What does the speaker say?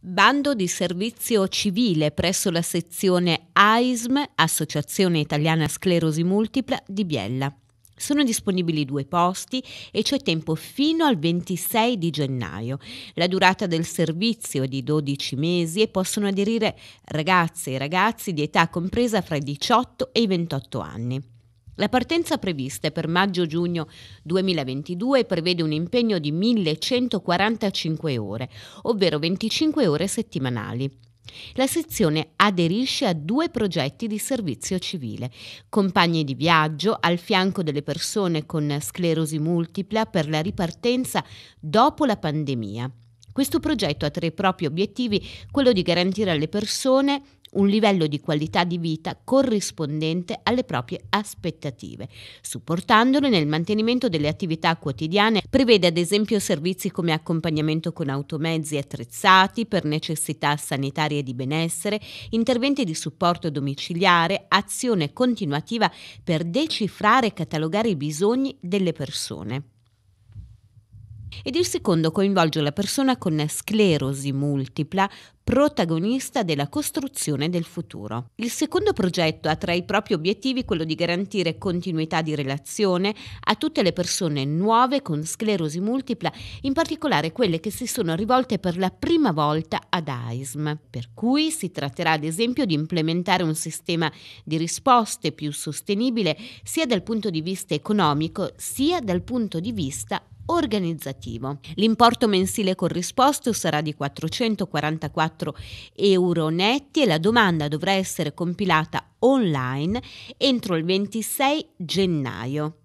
Bando di servizio civile presso la sezione AISM, Associazione Italiana Sclerosi Multipla di Biella. Sono disponibili due posti e c'è tempo fino al 26 di gennaio. La durata del servizio è di 12 mesi e possono aderire ragazze e ragazzi di età compresa fra i 18 e i 28 anni. La partenza prevista per maggio-giugno 2022 prevede un impegno di 1145 ore, ovvero 25 ore settimanali. La sezione aderisce a due progetti di servizio civile, compagni di viaggio al fianco delle persone con sclerosi multipla per la ripartenza dopo la pandemia. Questo progetto ha tra i propri obiettivi quello di garantire alle persone un livello di qualità di vita corrispondente alle proprie aspettative, supportandole nel mantenimento delle attività quotidiane. Prevede ad esempio servizi come accompagnamento con automezzi attrezzati per necessità sanitarie di benessere, interventi di supporto domiciliare, azione continuativa per decifrare e catalogare i bisogni delle persone. Ed il secondo coinvolge la persona con sclerosi multipla, protagonista della costruzione del futuro. Il secondo progetto ha tra i propri obiettivi quello di garantire continuità di relazione a tutte le persone nuove con sclerosi multipla, in particolare quelle che si sono rivolte per la prima volta ad AISM. Per cui si tratterà ad esempio di implementare un sistema di risposte più sostenibile sia dal punto di vista economico sia dal punto di vista organizzativo. L'importo mensile corrisposto sarà di 444 euro netti e la domanda dovrà essere compilata online entro il 26 gennaio.